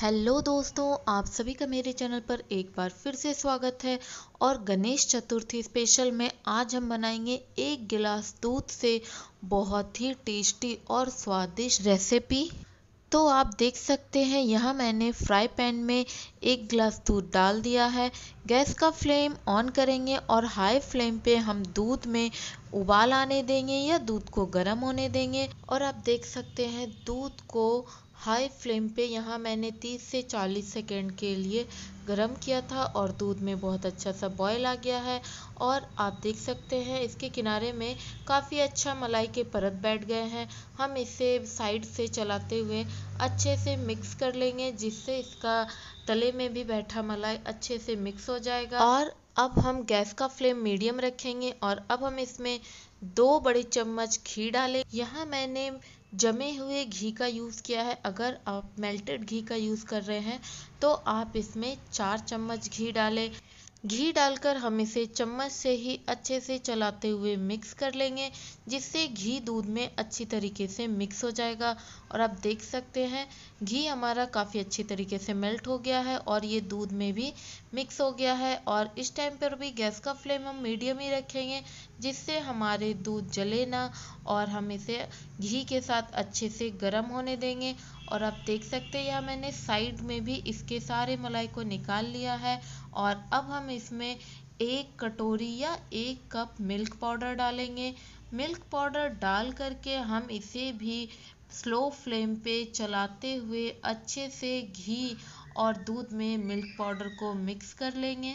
hello दोस्तों आप सभी का मेरे चैनल पर एक बार फिर से स्वागत है और गणेश चतुर्थी स्पेशल में आज हम बनाएंगे एक गिलास दूध से बहुत ही टेस्टी और स्वादिष्ट रेसिपी तो आप देख सकते हैं यहाँ मैंने फ्राई पैन में एक गिलास दूध डाल दिया है गैस का फ्लेम ऑन करेंगे और हाई फ्लेम पे हम दूध में उबाल आने देंगे या दूध को गर्म होने देंगे और आप देख सकते हैं दूध को हाई फ्लेम पे यहाँ मैंने 30 से 40 सेकेंड के लिए गरम किया था और दूध में बहुत अच्छा सा बॉयल आ गया है और आप देख सकते हैं इसके किनारे में काफ़ी अच्छा मलाई के परत बैठ गए हैं हम इसे साइड से चलाते हुए अच्छे से मिक्स कर लेंगे जिससे इसका तले में भी बैठा मलाई अच्छे से मिक्स हो जाएगा और अब हम गैस का फ्लेम मीडियम रखेंगे और अब हम इसमें दो बड़े चम्मच घी डालें यहाँ मैंने जमे हुए घी का यूज़ किया है अगर आप मेल्टेड घी का यूज़ कर रहे हैं तो आप इसमें चार चम्मच घी डालें घी डालकर हम इसे चम्मच से ही अच्छे से चलाते हुए मिक्स कर लेंगे जिससे घी दूध में अच्छी तरीके से मिक्स हो जाएगा और आप देख सकते हैं घी हमारा काफ़ी अच्छी तरीके से मेल्ट हो गया है और ये दूध में भी मिक्स हो गया है और इस टाइम पर भी गैस का फ्लेम हम मीडियम ही रखेंगे जिससे हमारे दूध जले ना और हम इसे घी के साथ अच्छे से गर्म होने देंगे और आप देख सकते हैं यह मैंने साइड में भी इसके सारे मलाई को निकाल लिया है और अब हम इसमें एक कटोरी या एक कप मिल्क पाउडर डालेंगे मिल्क पाउडर डाल करके हम इसे भी स्लो फ्लेम पे चलाते हुए अच्छे से घी और दूध में मिल्क पाउडर को मिक्स कर लेंगे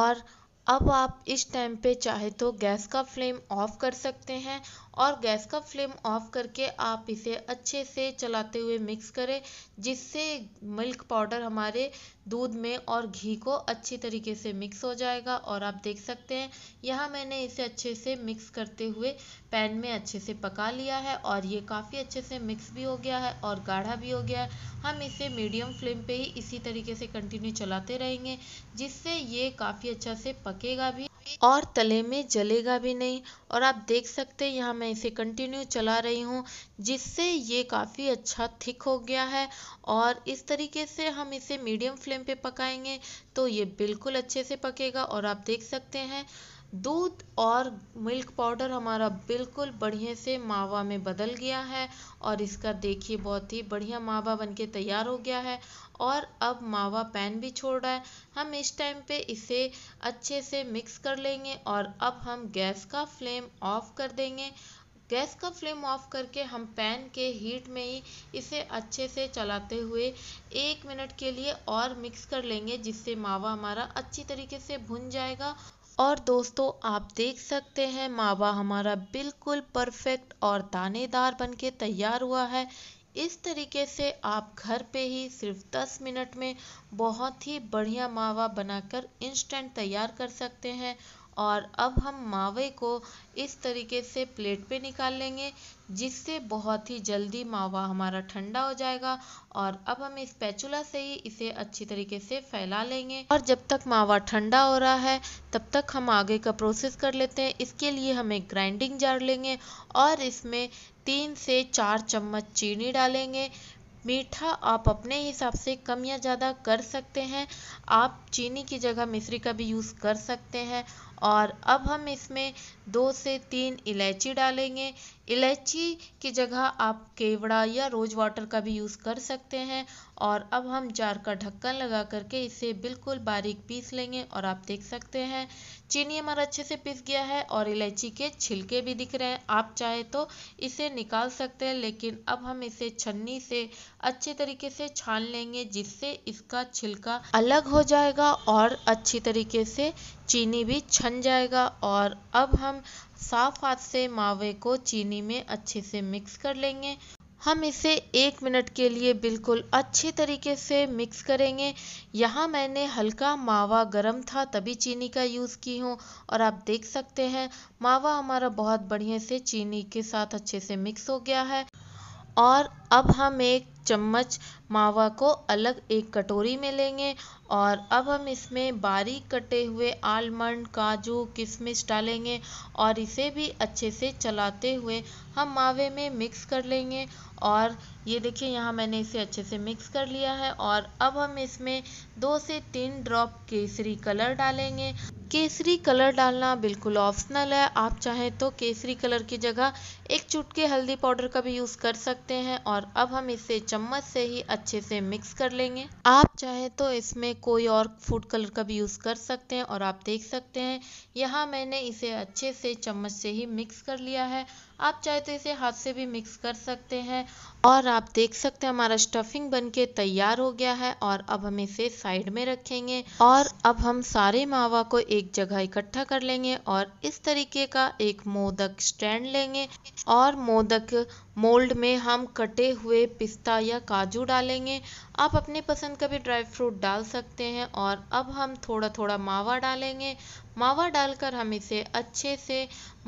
और अब आप इस टाइम पे चाहे तो गैस का फ्लेम ऑफ कर सकते हैं और गैस का फ्लेम ऑफ करके आप इसे अच्छे से चलाते हुए मिक्स करें जिससे मिल्क पाउडर हमारे दूध में और घी को अच्छी तरीके से मिक्स हो जाएगा और आप देख सकते हैं यहाँ मैंने इसे अच्छे से मिक्स करते हुए पैन में अच्छे से पका लिया है और ये काफ़ी अच्छे से मिक्स भी हो गया है और गाढ़ा भी हो गया है हम इसे मीडियम फ्लेम पे ही इसी तरीके से कंटिन्यू चलाते रहेंगे जिससे ये काफ़ी अच्छा से पकेगा भी और तले में जलेगा भी नहीं और आप देख सकते हैं यहाँ मैं इसे कंटिन्यू चला रही हूँ जिससे ये काफ़ी अच्छा थिक हो गया है और इस तरीके से हम इसे मीडियम फ्लेम पे पकाएंगे तो ये बिल्कुल अच्छे से पकेगा और आप देख सकते हैं दूध और मिल्क पाउडर हमारा बिल्कुल बढ़िया से मावा में बदल गया है और इसका देखिए बहुत ही बढ़िया मावा बनके तैयार हो गया है और अब मावा पैन भी छोड़ रहा है हम इस टाइम पे इसे अच्छे से मिक्स कर लेंगे और अब हम गैस का फ्लेम ऑफ कर देंगे गैस का फ्लेम ऑफ करके हम पैन के हीट में ही इसे अच्छे से चलाते हुए एक मिनट के लिए और मिक्स कर लेंगे जिससे मावा हमारा अच्छी तरीके से भुन जाएगा और दोस्तों आप देख सकते हैं मावा हमारा बिल्कुल परफेक्ट और दानेदार बनके तैयार हुआ है इस तरीके से आप घर पे ही सिर्फ 10 मिनट में बहुत ही बढ़िया मावा बनाकर इंस्टेंट तैयार कर सकते हैं और अब हम मावे को इस तरीके से प्लेट पे निकाल लेंगे जिससे बहुत ही जल्दी मावा हमारा ठंडा हो जाएगा और अब हम इस पैचुला से ही इसे अच्छी तरीके से फैला लेंगे और जब तक मावा ठंडा हो रहा है तब तक हम आगे का प्रोसेस कर लेते हैं इसके लिए हम एक ग्राइंडिंग जार लेंगे और इसमें तीन से चार चम्मच चीनी डालेंगे मीठा आप अपने हिसाब से कम या ज़्यादा कर सकते हैं आप चीनी की जगह मिश्री का भी यूज़ कर सकते हैं और अब हम इसमें दो से तीन इलायची डालेंगे इलायची की जगह आप केवड़ा या रोज वाटर का भी यूज़ कर सकते हैं और अब हम जार का ढक्कन लगा करके इसे बिल्कुल बारीक पीस लेंगे और आप देख सकते हैं चीनी हमारा अच्छे से पीस गया है और इलायची के छिलके भी दिख रहे हैं आप चाहे तो इसे निकाल सकते हैं लेकिन अब हम इसे छन्नी से अच्छे तरीके से छान लेंगे जिससे इसका छिलका अलग हो जाएगा और अच्छी तरीके से चीनी भी छन जाएगा और अब हम साफ हाथ से मावे को चीनी में अच्छे से मिक्स कर लेंगे हम इसे एक मिनट के लिए बिल्कुल अच्छे तरीके से मिक्स करेंगे यहाँ मैंने हल्का मावा गरम था तभी चीनी का यूज़ की हूँ और आप देख सकते हैं मावा हमारा बहुत बढ़िया से चीनी के साथ अच्छे से मिक्स हो गया है और अब हम एक चम्मच मावा को अलग एक कटोरी में लेंगे और अब हम इसमें बारीक कटे हुए आलमंड काजू किशमिश डालेंगे और इसे भी अच्छे से चलाते हुए हम मावे में मिक्स कर लेंगे और ये देखिए यहाँ मैंने इसे अच्छे से मिक्स कर लिया है और अब हम इसमें दो से तीन ड्रॉप केसरी कलर डालेंगे केसरी कलर डालना बिल्कुल ऑप्शनल है आप चाहें तो केसरी कलर की जगह एक चुटके हल्दी पाउडर का भी यूज़ कर सकते हैं और अब हम इसे चम्मच से ही अच्छे से मिक्स कर लेंगे आप चाहे तो इसमें कोई और फूड कलर का भी यूज़ कर सकते हैं और आप देख सकते हैं यहाँ मैंने इसे अच्छे से चम्मच से ही मिक्स कर लिया है आप चाहे तो इसे हाथ से भी मिक्स कर सकते हैं और आप देख सकते हैं हमारा स्टफिंग बन के तैयार हो गया है और अब हम इसे साइड में रखेंगे और अब हम सारे मावा को एक जगह इकट्ठा कर लेंगे और इस तरीके का एक मोदक स्टैंड लेंगे और मोदक मोल्ड में हम कटे हुए पिस्ता या काजू डालेंगे आप अपने पसंद का भी ड्राई फ्रूट डाल सकते हैं और अब हम थोड़ा थोड़ा मावा डालेंगे मावा डालकर हम इसे अच्छे से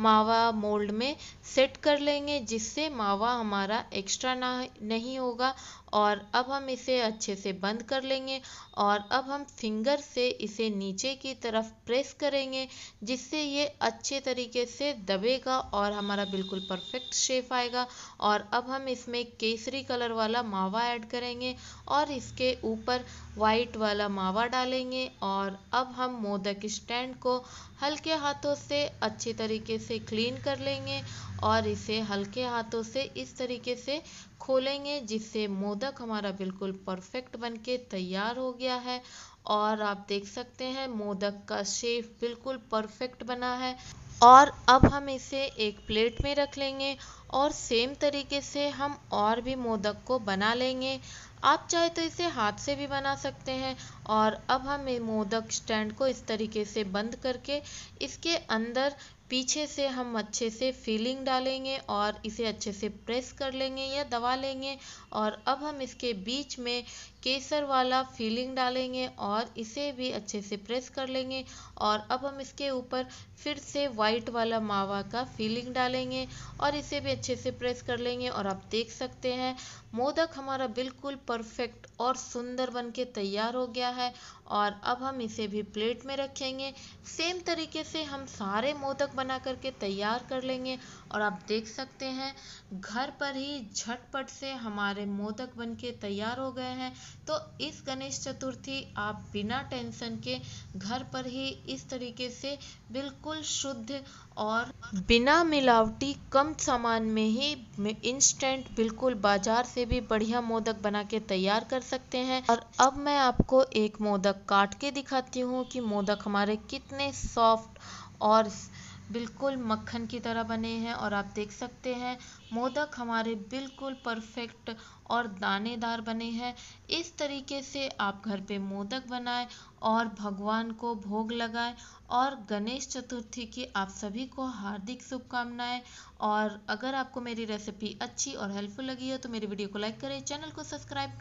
मावा मोल्ड में सेट कर लेंगे जिससे मावा हमारा एक्स्ट्रा ना नहीं होगा और अब हम इसे अच्छे से बंद कर लेंगे और अब हम फिंगर से इसे नीचे की तरफ प्रेस करेंगे जिससे ये अच्छे तरीके से दबेगा और हमारा बिल्कुल परफेक्ट शेप आएगा और अब हम इसमें केसरी कलर वाला मावा ऐड करेंगे और इसके ऊपर वाइट वाला मावा डालेंगे और अब हम मोदक स्टैंड को हल्के हाथों से अच्छे तरीके से क्लीन कर लेंगे और इसे हल्के हाथों से इस तरीके से खोलेंगे जिससे मोदक हमारा बिल्कुल परफेक्ट बनके तैयार हो गया है और आप देख सकते हैं मोदक का शेप बिल्कुल परफेक्ट बना है और अब हम इसे एक प्लेट में रख लेंगे और सेम तरीके से हम और भी मोदक को बना लेंगे आप चाहे तो इसे हाथ से भी बना सकते हैं और अब हम मोदक स्टैंड को इस तरीके से बंद करके इसके अंदर पीछे से हम अच्छे से फीलिंग डालेंगे और इसे अच्छे से प्रेस कर लेंगे या दबा लेंगे और अब हम इसके बीच में केसर वाला फीलिंग डालेंगे और इसे भी अच्छे से प्रेस कर लेंगे और अब हम इसके ऊपर फिर से वाइट वाला मावा का फीलिंग डालेंगे और इसे भी अच्छे से प्रेस कर लेंगे और आप देख सकते हैं मोदक हमारा बिल्कुल परफेक्ट और सुंदर बन के तैयार हो गया है और अब हम इसे भी प्लेट में रखेंगे सेम तरीके से हम सारे मोदक बना करके तैयार कर लेंगे और आप देख सकते हैं घर पर ही झटपट से हमारे मोदक बन के तैयार हो गए हैं तो इस गणेश चतुर्थी आप बिना टेंशन के घर पर ही इस तरीके से बिल्कुल शुद्ध और बिना मिलावटी कम सामान में ही इंस्टेंट बिल्कुल बाजार से भी बढ़िया मोदक बना के तैयार कर सकते हैं और अब मैं आपको एक मोदक काट के दिखाती हूँ कि मोदक हमारे कितने सॉफ्ट और बिल्कुल मक्खन की तरह बने हैं और आप देख सकते हैं मोदक हमारे बिल्कुल परफेक्ट और दानेदार बने हैं इस तरीके से आप घर पे मोदक बनाएं और भगवान को भोग लगाएं और गणेश चतुर्थी की आप सभी को हार्दिक शुभकामनाएं और अगर आपको मेरी रेसिपी अच्छी और हेल्पफुल लगी है तो मेरी वीडियो को लाइक करें चैनल को सब्सक्राइब